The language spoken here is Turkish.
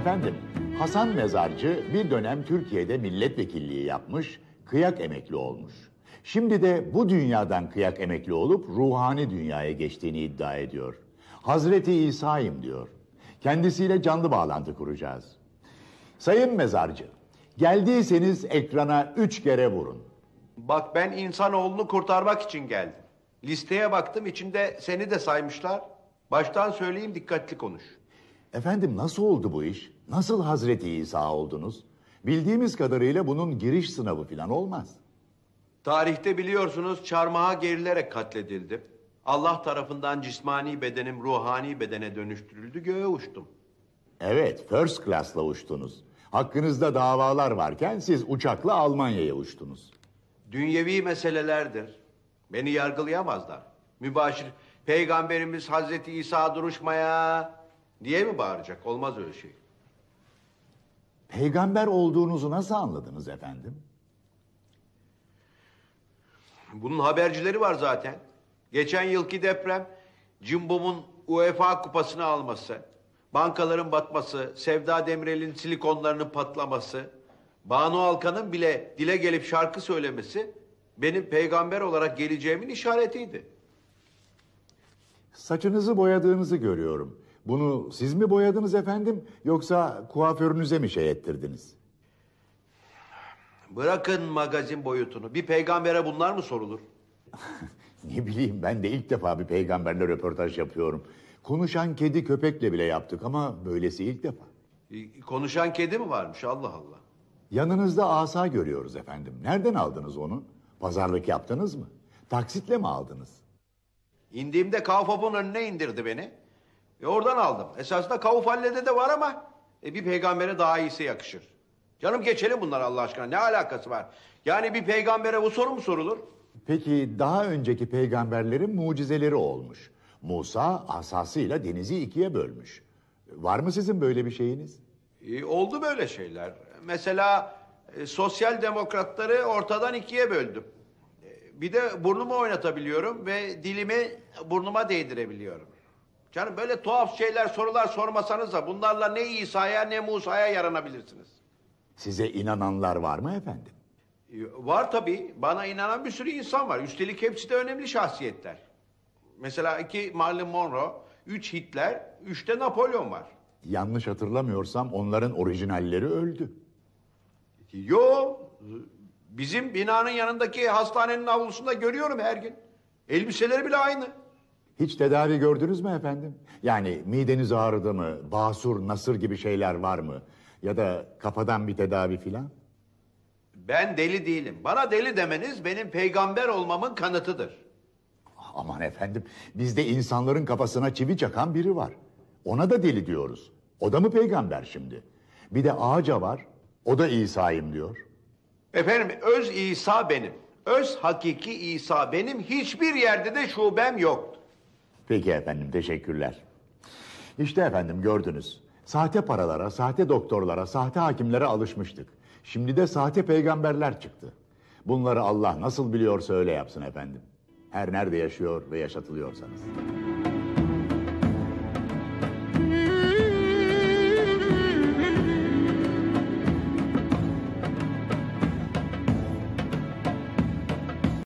Efendim, Hasan Mezarcı bir dönem Türkiye'de milletvekilliği yapmış, kıyak emekli olmuş. Şimdi de bu dünyadan kıyak emekli olup ruhani dünyaya geçtiğini iddia ediyor. Hazreti İsa'yım diyor. Kendisiyle canlı bağlantı kuracağız. Sayın Mezarcı, geldiyseniz ekrana üç kere vurun. Bak ben insanoğlunu kurtarmak için geldim. Listeye baktım içinde seni de saymışlar. Baştan söyleyeyim dikkatli konuş. Efendim nasıl oldu bu iş? Nasıl Hazreti İsa oldunuz? Bildiğimiz kadarıyla bunun giriş sınavı falan olmaz. Tarihte biliyorsunuz çarmıha gerilerek katledildim. Allah tarafından cismani bedenim ruhani bedene dönüştürüldü, göğe uçtum. Evet, first class'la uçtunuz. Hakkınızda davalar varken siz uçakla Almanya'ya uçtunuz. Dünyevi meselelerdir. Beni yargılayamazlar. Mübaşir Peygamberimiz Hazreti İsa duruşmaya, Niye mi bağıracak? Olmaz öyle şey. Peygamber olduğunuzu nasıl anladınız efendim? Bunun habercileri var zaten. Geçen yılki deprem Cimbom'un UEFA kupasını alması, bankaların batması, Sevda Demirel'in silikonlarının patlaması, Banu Alkan'ın bile dile gelip şarkı söylemesi benim peygamber olarak geleceğimin işaretiydi. Saçınızı boyadığınızı görüyorum. Bunu siz mi boyadınız efendim yoksa kuaförünüze mi şey ettirdiniz? Bırakın magazin boyutunu. Bir peygambere bunlar mı sorulur? ne bileyim ben de ilk defa bir peygamberle röportaj yapıyorum. Konuşan kedi köpekle bile yaptık ama böylesi ilk defa. E, konuşan kedi mi varmış Allah Allah. Yanınızda asa görüyoruz efendim. Nereden aldınız onu? Pazarlık yaptınız mı? Taksitle mi aldınız? İndiğimde Kavfap'ın önüne indirdi beni. E oradan aldım. Esasında Kavufalle'de de var ama e, bir peygambere daha iyisi yakışır. Canım geçelim bunlar Allah aşkına. Ne alakası var? Yani bir peygambere bu soru mu sorulur? Peki daha önceki peygamberlerin mucizeleri olmuş. Musa asasıyla denizi ikiye bölmüş. Var mı sizin böyle bir şeyiniz? E, oldu böyle şeyler. Mesela e, sosyal demokratları ortadan ikiye böldüm. E, bir de burnumu oynatabiliyorum ve dilimi burnuma değdirebiliyorum. Canım böyle tuhaf şeyler sorular sormasanız da bunlarla ne İsa'ya ne Musa'ya yaranabilirsiniz. Size inananlar var mı efendim? Var tabii. Bana inanan bir sürü insan var. Üstelik hepsi de önemli şahsiyetler. Mesela iki Marilyn Monroe, üç Hitler, üçte Napolyon var. Yanlış hatırlamıyorsam onların orijinalleri öldü. Yo, bizim binanın yanındaki hastanenin avlusunda görüyorum her gün. Elbiseleri bile aynı. Hiç tedavi gördünüz mü efendim? Yani mideniz ağrıdı mı, basur, nasır gibi şeyler var mı? Ya da kafadan bir tedavi filan? Ben deli değilim. Bana deli demeniz benim peygamber olmamın kanıtıdır. Aman efendim, bizde insanların kafasına çivi çakan biri var. Ona da deli diyoruz. O da mı peygamber şimdi? Bir de ağaca var, o da İsa'yım diyor. Efendim, öz İsa benim. Öz hakiki İsa benim. Hiçbir yerde de şubem yoktu. Peki efendim teşekkürler. İşte efendim gördünüz. Sahte paralara, sahte doktorlara, sahte hakimlere alışmıştık. Şimdi de sahte peygamberler çıktı. Bunları Allah nasıl biliyorsa öyle yapsın efendim. Her nerede yaşıyor ve yaşatılıyorsanız.